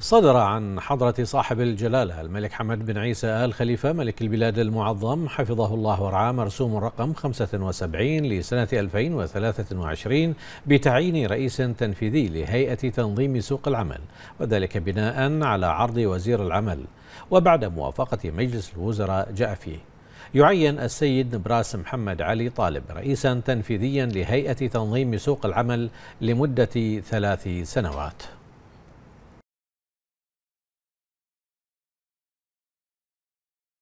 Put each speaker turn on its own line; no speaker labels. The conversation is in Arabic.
صدر
عن حضرة صاحب الجلالة الملك حمد بن عيسى آل خليفة ملك البلاد المعظم حفظه الله ورعاه مرسوم رقم 75 لسنة 2023 بتعيين رئيس تنفيذي لهيئة تنظيم سوق العمل وذلك بناء على عرض وزير العمل وبعد موافقة مجلس الوزراء جاء فيه يعين السيد نبراس محمد علي طالب رئيسا تنفيذيا لهيئة تنظيم سوق العمل لمدة ثلاث سنوات